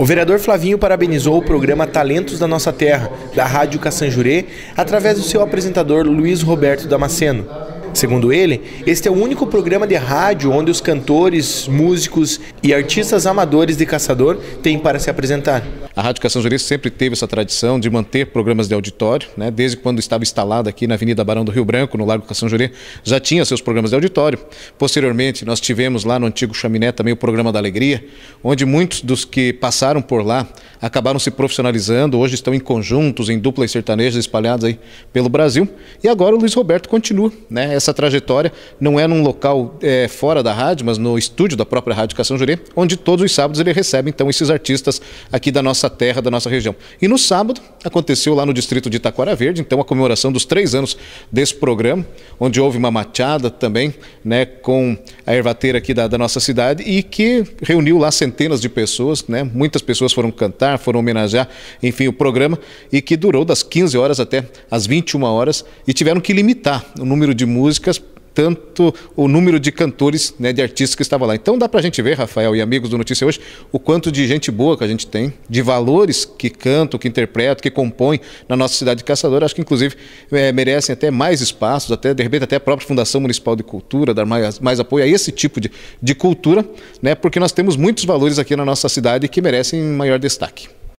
O vereador Flavinho parabenizou o programa Talentos da Nossa Terra, da Rádio Caçanjurê, através do seu apresentador Luiz Roberto Damasceno. Segundo ele, este é o único programa de rádio onde os cantores, músicos e artistas amadores de Caçador têm para se apresentar. A Rádio Cação Jurê sempre teve essa tradição de manter programas de auditório, né? desde quando estava instalada aqui na Avenida Barão do Rio Branco, no Largo Cação Jurê, já tinha seus programas de auditório. Posteriormente, nós tivemos lá no antigo Chaminé também o programa da Alegria, onde muitos dos que passaram por lá acabaram se profissionalizando, hoje estão em conjuntos, em duplas sertanejas espalhadas aí pelo Brasil. E agora o Luiz Roberto continua né? essa trajetória, não é num local é, fora da rádio, mas no estúdio da própria Rádio Cação Jurê, onde todos os sábados ele recebe então esses artistas aqui da nossa terra, da nossa região. E no sábado, aconteceu lá no distrito de Itaquara Verde, então a comemoração dos três anos desse programa, onde houve uma machada também, né, com a ervateira aqui da, da nossa cidade e que reuniu lá centenas de pessoas, né, muitas pessoas foram cantar, foram homenagear, enfim, o programa e que durou das 15 horas até as 21 horas e tiveram que limitar o número de músicas tanto o número de cantores, né, de artistas que estavam lá. Então dá para a gente ver, Rafael e amigos do Notícia Hoje, o quanto de gente boa que a gente tem, de valores que cantam, que interpretam, que compõem na nossa cidade de Caçador. Acho que, inclusive, é, merecem até mais espaços, até, de repente, até a própria Fundação Municipal de Cultura, dar mais, mais apoio a esse tipo de, de cultura, né, porque nós temos muitos valores aqui na nossa cidade que merecem maior destaque.